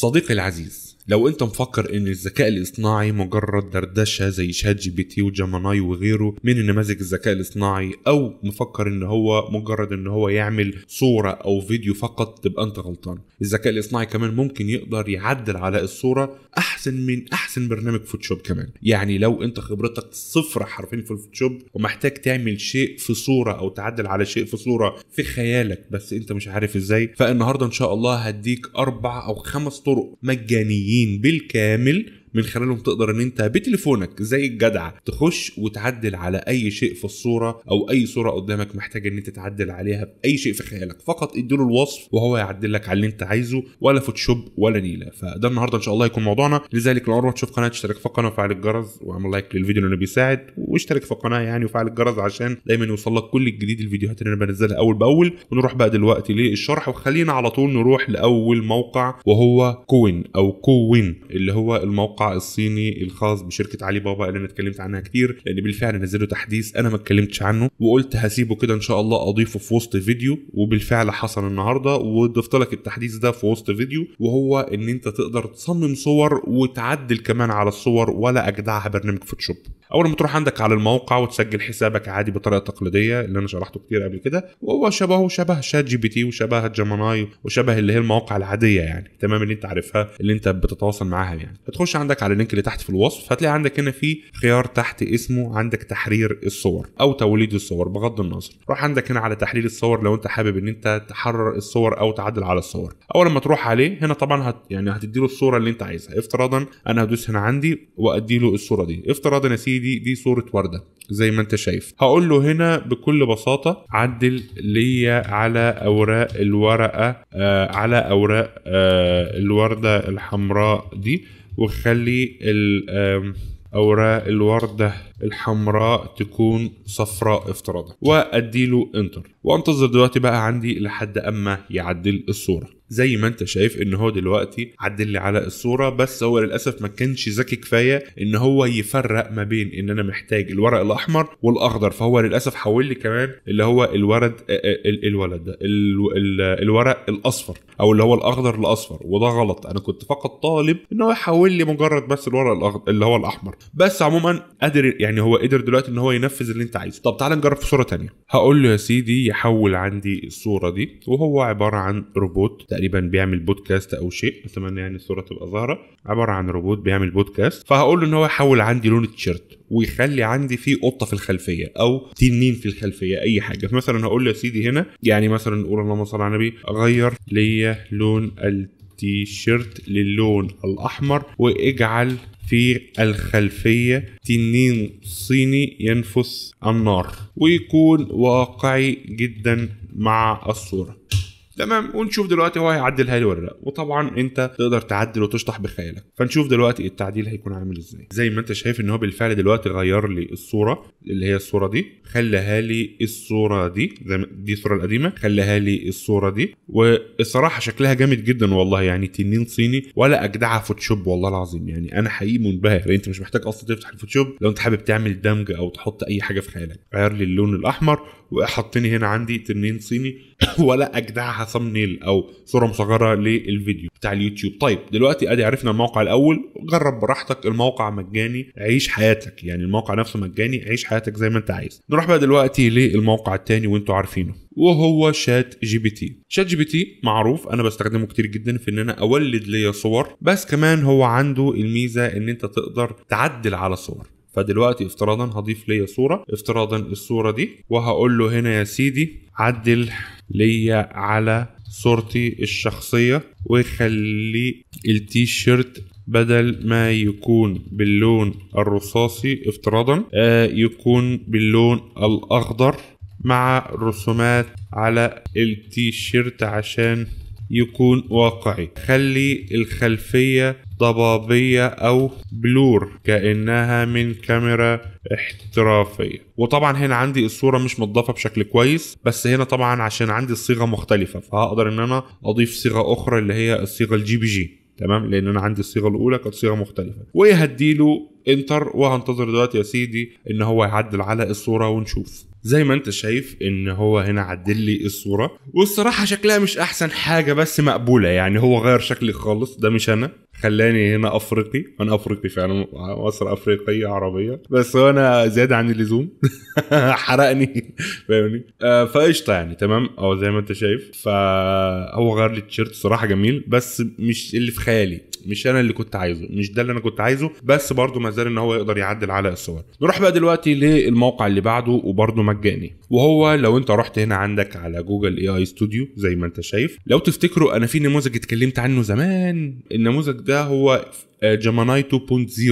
صديقي العزيز لو انت مفكر ان الذكاء الاصطناعي مجرد دردشه زي شات جي بي تي وجماناي وغيره من نماذج الذكاء الاصطناعي او مفكر ان هو مجرد ان هو يعمل صوره او فيديو فقط تبقى انت غلطان الذكاء الاصطناعي كمان ممكن يقدر يعدل على الصوره احسن من احسن برنامج فوتوشوب كمان يعني لو انت خبرتك صفر حرفيا في الفوتوشوب ومحتاج تعمل شيء في صوره او تعدل على شيء في صوره في خيالك بس انت مش عارف ازاي فالنهارده ان شاء الله هديك اربع او خمس طرق مجانيين الدين بالكامل من خلالهم تقدر ان انت بتليفونك زي الجدع تخش وتعدل على اي شيء في الصوره او اي صوره قدامك محتاج ان انت تعدل عليها باي شيء في خيالك فقط اديله الوصف وهو يعدل لك على اللي انت عايزه ولا فوتوشوب ولا نيله فده النهارده ان شاء الله يكون موضوعنا لذلك لو اول تشوف قناه اشترك في القناه وفعل الجرس واعمل لايك للفيديو لانه بيساعد واشترك في القناه يعني وفعل الجرس عشان دايما يوصل لك كل الجديد الفيديوهات اللي انا بنزلها اول باول ونروح بقى دلوقتي للشرح وخلينا على طول نروح لاول موقع وهو كوين او كوين اللي هو الموقع الموقع الصيني الخاص بشركه علي بابا اللي انا اتكلمت عنها كتير لان بالفعل نزلوا تحديث انا ما اتكلمتش عنه وقلت هسيبه كده ان شاء الله اضيفه في وسط فيديو وبالفعل حصل النهارده وضفت لك التحديث ده في وسط فيديو وهو ان انت تقدر تصمم صور وتعدل كمان على الصور ولا اجدعها برنامج فوتوشوب اول ما تروح عندك على الموقع وتسجل حسابك عادي بطريقه تقليديه اللي انا شرحته كتير قبل كده وهو شبهه شبه شات جي بي تي وشبه جيميناي وشبه اللي هي المواقع العاديه يعني تمام اللي انت عارفها اللي انت بتتواصل معاها يعني هتخش عند عندك على اللينك اللي تحت في الوصف هتلاقي عندك هنا في خيار تحت اسمه عندك تحرير الصور او توليد الصور بغض النظر روح عندك هنا على تحليل الصور لو انت حابب ان انت تحرر الصور او تعدل على الصور اول ما تروح عليه هنا طبعا هت يعني هتدي له الصوره اللي انت عايزها افتراضا انا هدوس هنا عندي وادي له الصوره دي افتراضا يا سيدي دي صوره ورده زي ما انت شايف هقول له هنا بكل بساطه عدل ليا على اوراق الورقه آه على اوراق آه الورده الحمراء دي وخلي اوراق الورده الحمراء تكون صفراء افتراضا واديله انتر وانتظر دلوقتي بقى عندي لحد اما يعدل الصوره زي ما انت شايف ان هو دلوقتي عدل لي على الصوره بس هو للاسف ما كانش ذكي كفايه ان هو يفرق ما بين ان انا محتاج الورق الاحمر والاخضر فهو للاسف حول لي كمان اللي هو الورد آه، آه، الولد ده الورق الاصفر او اللي هو الاخضر الاصفر وده غلط انا كنت فقط طالب ان هو يحول لي مجرد بس الورق الاخضر اللي هو الاحمر بس عموما قادر يعني هو قدر دلوقتي ان هو ينفذ اللي انت عايزه طب تعال نجرب في صوره ثانيه هقول له يا سيدي يحول عندي الصوره دي وهو عباره عن روبوت تقريبا بيعمل بودكاست او شيء اتمنى يعني الصوره تبقى ظاهره عباره عن روبوت بيعمل بودكاست فهقول له ان هو يحول عندي لون التيشيرت ويخلي عندي فيه قطه في الخلفيه او تنين في الخلفيه اي حاجه فمثلا هقول له يا سيدي هنا يعني مثلا نقول اللهم صل على النبي غير لي لون التيشيرت للون الاحمر واجعل في الخلفية تنين صيني ينفث النار ويكون واقعي جدا مع الصورة تمام ونشوف دلوقتي هو هيعدلها لي ولا لا وطبعا انت تقدر تعدل وتشطح بخيالك فنشوف دلوقتي التعديل هيكون عامل ازاي زي ما انت شايف ان هو بالفعل دلوقتي غير لي الصوره اللي هي الصوره دي خلاها لي الصوره دي دي الصوره القديمه خلاها لي الصوره دي والصراحه شكلها جامد جدا والله يعني تنين صيني ولا اجدعها فوتوشوب والله العظيم يعني انا حقيقي منبهر يعني انت مش محتاج اصلا تفتح الفوتوشوب لو انت حابب تعمل دمج او تحط اي حاجه في خيالك غير لي اللون الاحمر وحطني هنا عندي تنين صيني ولا اجدعها ثمنيل او صوره مصغره للفيديو بتاع اليوتيوب طيب دلوقتي ادي عرفنا الموقع الاول جرب براحتك الموقع مجاني عيش حياتك يعني الموقع نفسه مجاني عيش حياتك زي ما انت عايز نروح بقى دلوقتي للموقع الثاني وانتوا عارفينه وهو شات جي بي تي شات جي بي تي معروف انا بستخدمه كتير جدا في ان انا اولد ليا صور بس كمان هو عنده الميزه ان انت تقدر تعدل على صور فدلوقتي افتراضا هضيف ليا صوره افتراضا الصوره دي وهقول له هنا يا سيدي عدل ليا على صورتي الشخصية ويخلي التيشيرت بدل ما يكون باللون الرصاصي افتراضا آه، يكون باللون الأخضر مع رسومات على التيشيرت عشان يكون واقعي خلي الخلفية ضبابية أو بلور كأنها من كاميرا احترافية وطبعا هنا عندي الصورة مش متضافة بشكل كويس بس هنا طبعا عشان عندي الصيغة مختلفة فهقدر ان انا اضيف صيغة اخرى اللي هي الصيغة الجي بي جي تمام لان انا عندي الصيغه الاولى كانت صيغه مختلفه وهديله انتر وهنتظر دلوقتي يا سيدي ان هو يعدل على الصوره ونشوف زي ما انت شايف ان هو هنا عدل لي الصوره والصراحه شكلها مش احسن حاجه بس مقبوله يعني هو غير شكلي خالص ده مش انا خلاني هنا افريقي انا افريقي فعلا مصر افريقيه عربيه بس هو انا زاد عن اللزوم حرقني فاهمني آه، فقشطه يعني تمام او زي ما انت شايف فهو غير لي التيشيرت صراحه جميل بس مش اللي في خيالي مش انا اللي كنت عايزه مش ده اللي انا كنت عايزه بس برضه ما زال ان هو يقدر يعدل على الصور نروح بقى دلوقتي للموقع اللي بعده وبرضه مجاني وهو لو انت رحت هنا عندك على جوجل اي اي ستوديو زي ما انت شايف لو تفتكروا انا في نموذج اتكلمت عنه زمان النموذج ده هو جيماناي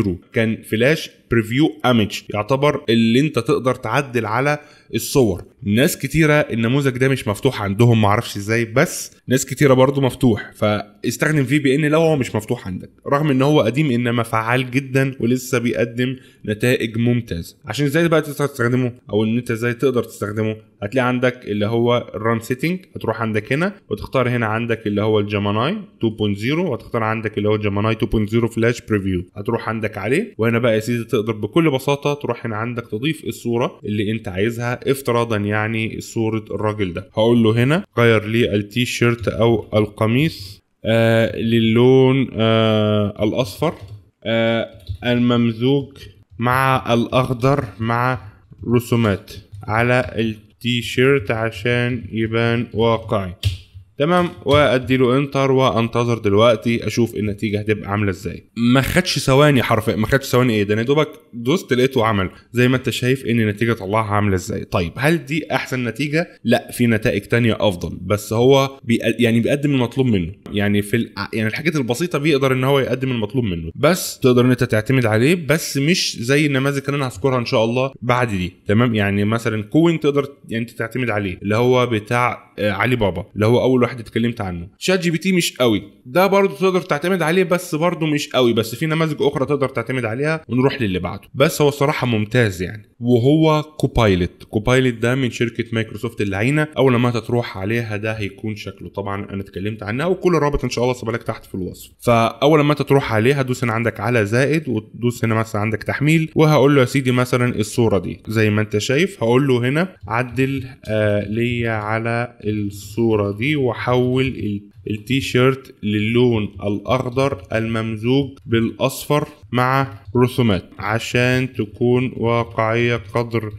2.0 كان فلاش بريفيو امج يعتبر اللي انت تقدر تعدل على الصور ناس كتيره النموذج ده مش مفتوح عندهم معرفش ازاي بس ناس كتيره برضو مفتوح فاستخدم في بي ان لو هو مش مفتوح عندك رغم ان هو قديم انما فعال جدا ولسه بيقدم نتائج ممتازه عشان ازاي بقى تقدر تستخدمه او ان انت ازاي تقدر تستخدمه هتلاقي عندك اللي هو الران سيتنج هتروح عندك هنا وتختار هنا عندك اللي هو الجماناي 2.0 وتختار عندك اللي هو الجماناي 2.0 فلاش بريفيو هتروح عندك عليه وهنا بقى يا سيدي تقدر بكل بساطه تروح هنا عندك تضيف الصوره اللي انت عايزها افتراضا يعني صوره الراجل ده هقول له هنا غير لي التي شيرت او القميص آه للون آه الاصفر آه الممزوج مع الاخضر مع رسومات على ال تي شيرت عشان يبان واقعي تمام وادي له انتر وانتظر دلوقتي اشوف النتيجه هتبقى عامله ازاي ما خدش ثواني حرفيا ما خدش ثواني ايه ده انا دوبك دوست لقيته عمل زي ما انت شايف ان النتيجه طلعها عامله ازاي طيب هل دي احسن نتيجه لا في نتائج تانية افضل بس هو بي يعني بيقدم المطلوب منه يعني في ال... يعني الحاجات البسيطه بيقدر ان هو يقدم المطلوب منه بس تقدر ان انت تعتمد عليه بس مش زي النماذج اللي انا هذكرها ان شاء الله بعد دي تمام يعني مثلا كوين تقدر يعني انت تعتمد عليه اللي هو بتاع آه، علي بابا اللي هو اول واحد اتكلمت عنه شات جي بي تي مش قوي ده برضه تقدر تعتمد عليه بس برضه مش قوي بس في نماذج اخرى تقدر تعتمد عليها ونروح للي بعده بس هو صراحه ممتاز يعني وهو كوبايلوت كوبايلوت ده من شركه مايكروسوفت اللعينه اول لما هتروح عليها ده هيكون شكله طبعا انا اتكلمت عنها وكل الرابط ان شاء الله سيبها لك تحت في الوصف فاول لما انت تروح عليها دوس هنا عندك على زائد وتدوس هنا مثلا عندك تحميل وهقول له يا سيدي مثلا الصوره دي زي ما انت شايف هقول له هنا عدل آه ليا على الصوره دي وحول التي شيرت للون الأخضر الممزوج بالأصفر مع رسومات عشان تكون واقعية قدر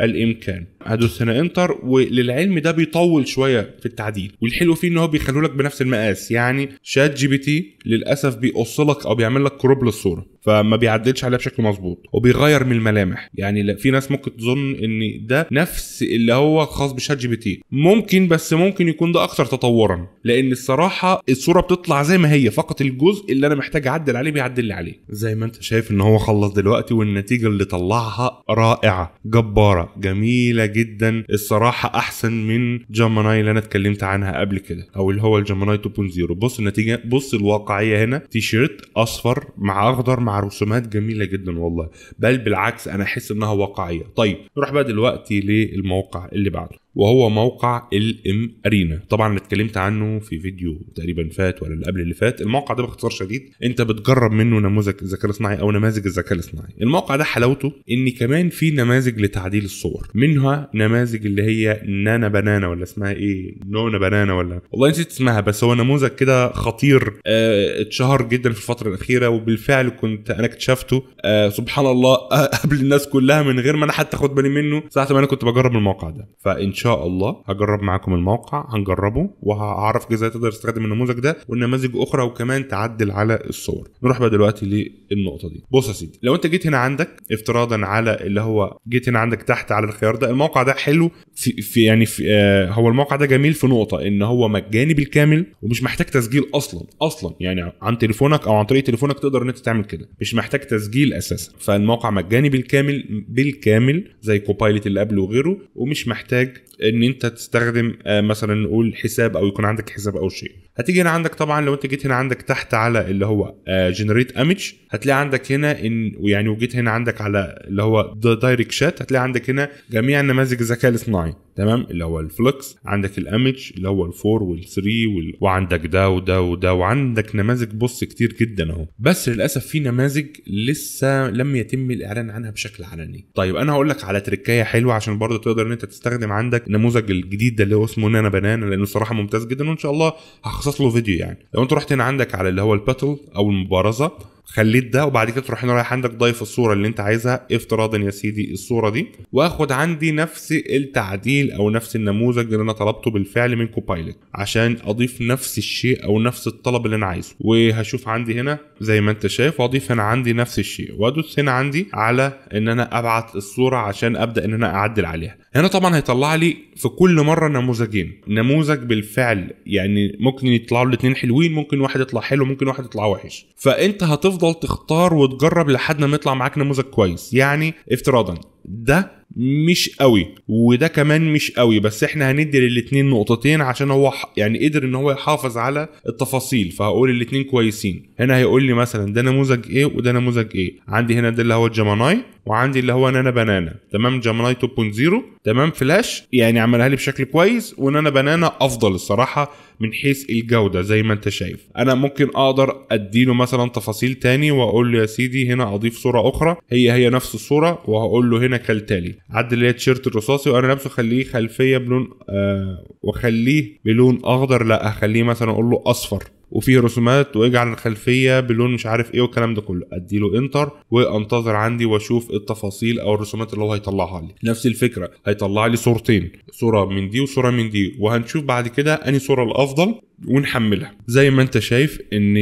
الإمكان عادوا السنه انتر وللعلم ده بيطول شويه في التعديل والحلو فيه ان هو بيخلوا لك بنفس المقاس يعني شات جي بي تي للاسف بيقص لك او بيعمل لك كروب للصوره فما بيعدلش عليها بشكل مظبوط وبيغير من الملامح يعني في ناس ممكن تظن ان ده نفس اللي هو خاص بشات جي بي تي ممكن بس ممكن يكون ده اكثر تطورا لان الصراحه الصوره بتطلع زي ما هي فقط الجزء اللي انا محتاج اعدل عليه بيعدل لي عليه زي ما انت شايف ان هو خلص دلوقتي والنتيجه اللي طلعها رائعه جباره جميله جدا الصراحه احسن من جاماناي اللي انا اتكلمت عنها قبل كده او اللي هو الجاماناي 2.0 بص النتيجه بص الواقعيه هنا تيشيرت اصفر مع اخضر مع رسومات جميله جدا والله بل بالعكس انا احس انها واقعيه طيب نروح بقى دلوقتي للموقع اللي بعده وهو موقع ال ام ارينا طبعا انا اتكلمت عنه في فيديو تقريبا فات ولا اللي قبل اللي فات الموقع ده باختصار شديد انت بتجرب منه نموذج الذكاء الاصطناعي او نماذج الذكاء الاصطناعي الموقع ده حلاوته ان كمان في نماذج لتعديل الصور منها نماذج اللي هي نانا بنانا ولا اسمها ايه نونا بنانا ولا والله نسيت اسمها بس هو نموذج كده خطير اه اتشهر جدا في الفتره الاخيره وبالفعل كنت انا اكتشفته اه سبحان الله آه، قبل الناس كلها من غير ما انا حتى اخد بالي منه ساعه ما انا كنت بجرب الموقع ده فان شاء الله هجرب معاكم الموقع هنجربه وهعرف ازاي تقدر تستخدم النموذج ده والنماذج اخرى وكمان تعدل على الصور نروح بقى دلوقتي للنقطه دي بص يا سيدي لو انت جيت هنا عندك افتراضا على اللي هو جيت هنا عندك تحت على الخيار ده الموقع ده حلو في, في يعني في آه هو الموقع ده جميل في نقطه ان هو مجاني بالكامل ومش محتاج تسجيل اصلا اصلا يعني عن تليفونك او عن طريق تليفونك تقدر ان انت تعمل كده مش محتاج تسجيل اساسا فالموقع مجاني بالكامل بالكامل زي كوبايلوت اللي قبله وغيره ومش محتاج ان انت تستخدم آه، مثلا نقول حساب او يكون عندك حساب او شيء هتيجي هنا عندك طبعا لو انت جيت هنا عندك تحت على اللي هو جنريت آه، ايمج هتلاقي عندك هنا ان يعني وجيت هنا عندك على اللي هو دايركت شات هتلاقي عندك هنا جميع نماذج الذكاء الاصطناعي تمام اللي هو الفلكس عندك الامج اللي هو الفور والثري وال... وعندك ده وده وده وعندك نماذج بص كتير جدا اهو بس للاسف في نماذج لسه لم يتم الاعلان عنها بشكل علني طيب انا هقول لك على تركايه حلوه عشان برضه تقدر ان انت تستخدم عندك النموذج الجديد ده اللي هو اسمه نانا بنانا لانه صراحه ممتاز جدا وان شاء الله هخصص له فيديو يعني لو انت رحت هنا عندك على اللي هو الباتل او المبارزه خليت ده وبعد كده تروح هنا رايح عندك ضايف الصوره اللي انت عايزها افتراضا يا سيدي الصوره دي واخد عندي نفس التعديل او نفس النموذج اللي انا طلبته بالفعل من كوبايلوت عشان اضيف نفس الشيء او نفس الطلب اللي انا عايزه وهشوف عندي هنا زي ما انت شايف واضيف هنا عندي نفس الشيء وادوس هنا عندي على ان انا ابعت الصوره عشان ابدا ان انا اعدل عليها هنا طبعا هيطلع لي في كل مره نموذجين نموذج بالفعل يعني ممكن يطلعوا الاثنين حلوين ممكن واحد يطلع حلو ممكن واحد يطلع وحش فانت هتفضل تفضل تختار وتجرب لحد ما يطلع معاك نموذج كويس يعني افتراضا ده مش قوي وده كمان مش قوي بس احنا هندي للاتنين نقطتين عشان هو يعني قدر ان هو يحافظ على التفاصيل فهقول الاتنين كويسين هنا هيقول لي مثلا ده نموذج ايه وده نموذج ايه عندي هنا ده اللي هو الجماناي وعندي اللي هو نانا بنانا تمام جاملاي 2.0 تمام فلاش يعني عملها لي بشكل كويس ونانا بنانا افضل الصراحه من حيث الجوده زي ما انت شايف انا ممكن اقدر اديله مثلا تفاصيل تاني واقول له يا سيدي هنا اضيف صوره اخرى هي هي نفس الصوره وهقول له هنا كالتالي عدل لي التيشيرت الرصاصي وانا لابسه خليه خلفيه بلون آه وخليه بلون اخضر لا اخليه مثلا اقول له اصفر وفي رسومات واجعل الخلفيه بلون مش عارف ايه والكلام ده كله اديله انتر وانتظر عندي واشوف التفاصيل او الرسومات اللي هو هيطلعها لي نفس الفكره هيطلع لي صورتين صوره من دي وصوره من دي وهنشوف بعد كده اني صوره الافضل ونحملها زي ما انت شايف ان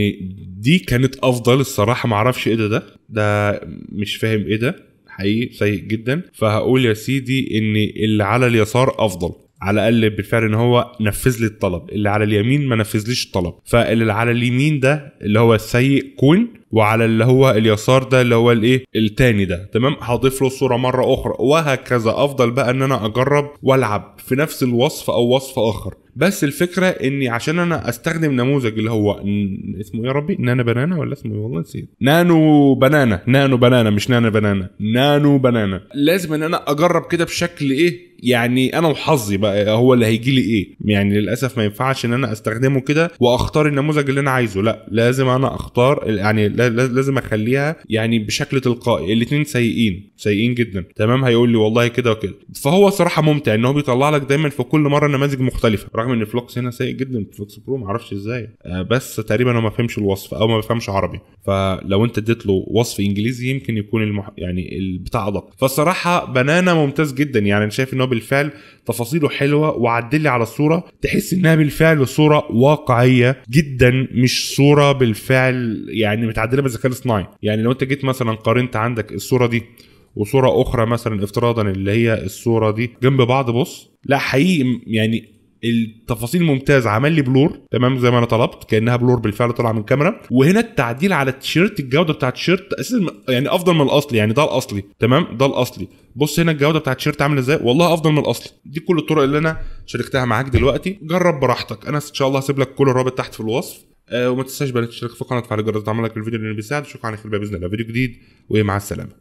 دي كانت افضل الصراحه معرفش ايه ده ده ده مش فاهم ايه ده حقيقي سيء جدا فهقول يا سيدي ان اللي على اليسار افضل على الاقل بالفعل ان هو نفذ لي الطلب اللي على اليمين ما نفذليش الطلب فاللي على اليمين ده اللي هو السيء كون وعلى اللي هو اليسار ده اللي هو الايه التاني ده تمام هضيف له صوره مره اخرى وهكذا افضل بقى ان انا اجرب والعب في نفس الوصف او وصف اخر بس الفكره اني عشان انا استخدم نموذج اللي هو اسمه إيه يا ربي نانا بنانا ولا اسمه إيه؟ والله نسيت نانو بنانا نانو بنانا مش نانا بنانا نانو بنانا لازم ان انا اجرب كده بشكل ايه يعني انا وحظي بقى هو اللي هيجي لي ايه يعني للاسف ما ينفعش ان انا استخدمه كده واختار النموذج اللي انا عايزه لا لازم انا اختار يعني لازم اخليها يعني بشكل تلقائي الاثنين سيئين سيئين جدا تمام هيقول لي والله كده وكده فهو صراحه ممتع ان هو بيطلع لك دايما في كل مره نماذج مختلفه رغم ان فلوكس هنا سيء جدا فلوكس برو معرفش ازاي آه، بس تقريبا هو ما فهمش الوصف او ما بيفهمش عربي فلو انت اديت له وصف انجليزي يمكن يكون المح... يعني البتاع ادق فالصراحه بنانا ممتاز جدا يعني انا شايف ان انه بالفعل تفاصيله حلوه وعدلي على الصوره تحس انها بالفعل صوره واقعيه جدا مش صوره بالفعل يعني متعدله بالذكاء الاصطناعي يعني لو انت جيت مثلا قارنت عندك الصوره دي وصوره اخرى مثلا افتراضا اللي هي الصوره دي جنب بعض بص لا حقيقي يعني التفاصيل ممتازه عمل لي بلور تمام زي ما انا طلبت كانها بلور بالفعل طالعه من الكاميرا وهنا التعديل على التيشيرت الجوده بتاع التيشيرت اساسا يعني افضل من الاصلي يعني ده الاصلي تمام ده الاصلي بص هنا الجوده بتاعت التيشيرت عامله ازاي والله افضل من الاصلي دي كل الطرق اللي انا شاركتها معاك دلوقتي جرب براحتك انا ان شاء الله هسيب لك كل الرابط تحت في الوصف أه وما تنساش بقى تشترك في القناه وتفعل الجرس وتعمل لك الفيديو اللي بيساعد اشوفك على خير باذن الله فيديو جديد ومع السلامه